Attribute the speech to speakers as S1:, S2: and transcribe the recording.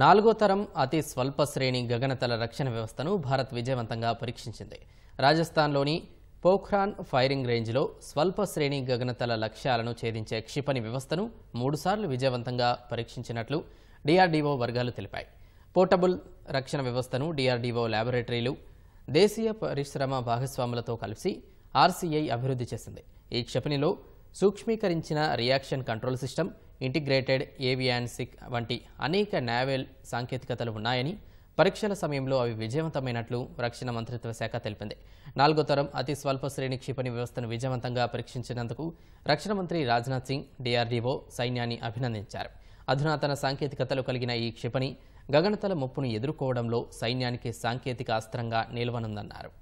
S1: నాలుగో తరం అతి స్వల్ప శ్రేణి గగనతల రక్షణ వ్యవస్థను భారత్ విజయవంతంగా పరీక్షించింది రాజస్థాన్లోని పోఖ్రాన్ ఫైరింగ్ రేంజ్లో స్వల్ప శ్రేణి గగనతల లక్ష్యాలను ఛేదించే క్షిపణి వ్యవస్థను మూడుసార్లు విజయవంతంగా పరీక్షించినట్లు డిఆర్డీఓ వర్గాలు తెలిపాయి పోర్టబుల్ రక్షణ వ్యవస్థను డిఆర్డీఓ ల్యాబొరేటరీలు దేశీయ పరిశ్రమ భాగస్వాములతో కలిసి ఆర్సీఐ అభివృద్ధి చేసింది ఈ క్షిపణిలో సూక్ష్మీకరించిన రియాక్షన్ కంట్రోల్ సిస్టమ్ ఇంటిగ్రేటెడ్ ఏవియాన్సిక్ వంటి అనేక నావెల్ సాంకేతికతలు ఉన్నాయని పరీక్షల సమయంలో అవి విజయవంతమైనట్లు రక్షణ మంత్రిత్వ శాఖ తెలిపింది నాలుగో తరం అతి స్వల్ప శ్రేణి క్షిపణి వ్యవస్థను విజయవంతంగా పరీక్షించినందుకు రక్షణ మంత్రి రాజ్నాథ్ సింగ్ డిఆర్డీఓ సైన్యాన్ని అభినందించారు అధునాతన సాంకేతికతలు కలిగిన ఈ క్షిపణి గగనతల ముప్పును ఎదుర్కోవడంలో సైన్యానికి సాంకేతిక అస్త్రంగా నిలవనుందన్నారు